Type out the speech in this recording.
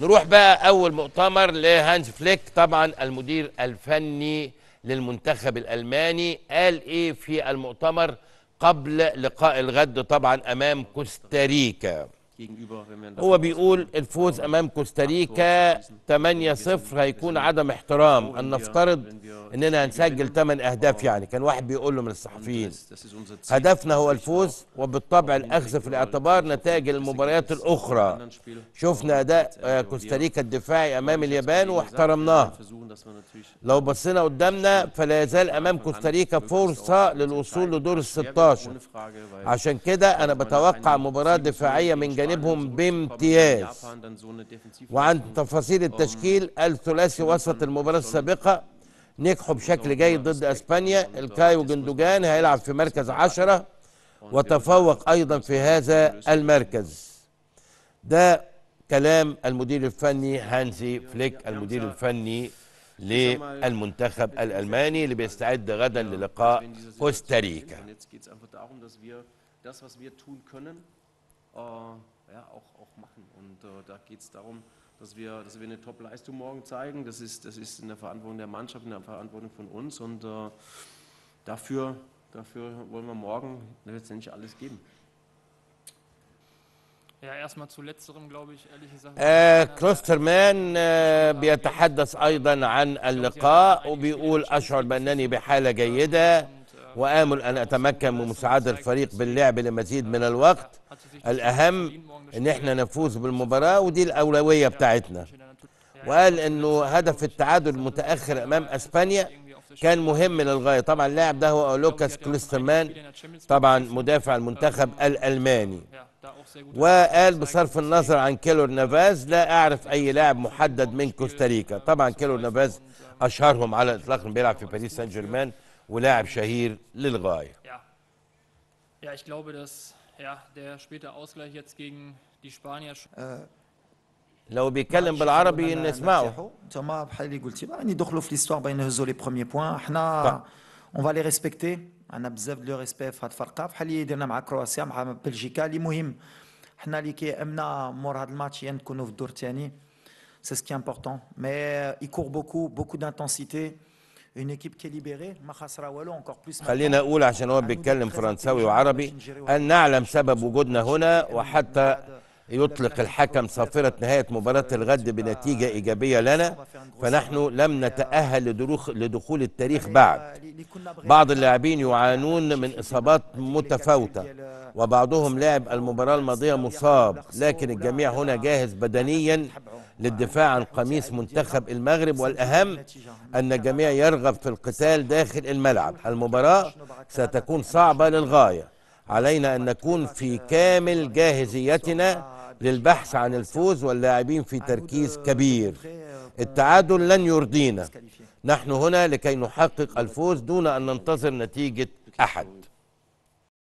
نروح بقى اول مؤتمر لهانز فليك طبعا المدير الفني للمنتخب الالماني قال ايه في المؤتمر قبل لقاء الغد طبعا امام كوستاريكا هو بيقول الفوز امام كوستاريكا 8-0 هيكون عدم احترام ان نفترض اننا هنسجل 8 اهداف يعني كان واحد بيقول له من الصحفيين هدفنا هو الفوز وبالطبع الاخذ في الاعتبار نتائج المباريات الاخرى شفنا اداء كوستاريكا الدفاعي امام اليابان واحترمناه لو بصينا قدامنا فلا يزال امام كوستاريكا فرصه للوصول لدور ال 16 عشان كده انا بتوقع مباراه دفاعيه من جديد جانبهم بامتياز وعن تفاصيل التشكيل الثلاثي وسط المباراة السابقة نجحوا بشكل جيد ضد اسبانيا الكايو جندوجان هيلعب في مركز عشرة وتفوق ايضا في هذا المركز ده كلام المدير الفني هانزي فليك المدير الفني للمنتخب الالماني اللي بيستعد غدا للقاء كوستاريكا ja, auch, auch machen. Und äh, da geht es darum, dass wir, dass wir eine Top-Leistung morgen zeigen. Das ist, das ist in der Verantwortung der Mannschaft, in der Verantwortung von uns. Und äh, dafür, dafür wollen wir morgen letztendlich alles geben. Ja, erstmal zu letzterem, glaube ich, ehrliche Sache. Äh, آه äh, كلوسترمان آه بيتحدث ايضا عن اللقاء وبيقول اشعر بانني بحاله جيده وآمل أن أتمكن من مساعدة الفريق باللعب لمزيد من الوقت الأهم أن احنا نفوز بالمباراة ودي الأولوية بتاعتنا وقال أنه هدف التعادل متأخر أمام أسبانيا كان مهم للغاية طبعا اللاعب ده هو لوكاس كلسترمان طبعا مدافع المنتخب الألماني وقال بصرف النظر عن كيلور نافاز لا أعرف أي لاعب محدد من كوستاريكا طبعا كيلور نافاز أشهرهم على الإطلاق بيلعب في باريس سان جيرمان ولاعب شهير للغايه. Ja. ich glaube, dass ja, der späte Ausgleich jetzt gegen die Spanier أه، لو بيتكلم نعم، بالعربي نسمعه انتما بحال اللي قلتي راني ندخلوا في ليستوار باين نهزوا لي بروميي بوان حنا اون فالي ريسبكتي انا بزاف دو ريسبي في هاد الفرقه بحال اللي درنا مع كرواتيا مع بلجيكا اللي مهم حنا اللي كيامنا مور هاد الماتش يا يعني نكونوا في الدور الثاني سي سكي امبورطون مي يكور بوكو بوكو دانتونسيتي خلينا اقول عشان هو بيتكلم فرنساوي وعربي ان نعلم سبب وجودنا هنا وحتى يطلق الحكم صافرة نهاية مباراة الغد بنتيجة إيجابية لنا فنحن لم نتأهل لدخول التاريخ يعني بعد بعض اللاعبين يعانون من إصابات متفاوتة وبعضهم لعب المباراة الماضية مصاب لكن الجميع هنا جاهز بدنيا للدفاع عن قميص منتخب المغرب والأهم أن الجميع يرغب في القتال داخل الملعب المباراة ستكون صعبة للغاية علينا أن نكون في كامل جاهزيتنا للبحث عن الفوز واللاعبين في تركيز كبير التعادل لن يرضينا نحن هنا لكي نحقق الفوز دون أن ننتظر نتيجة أحد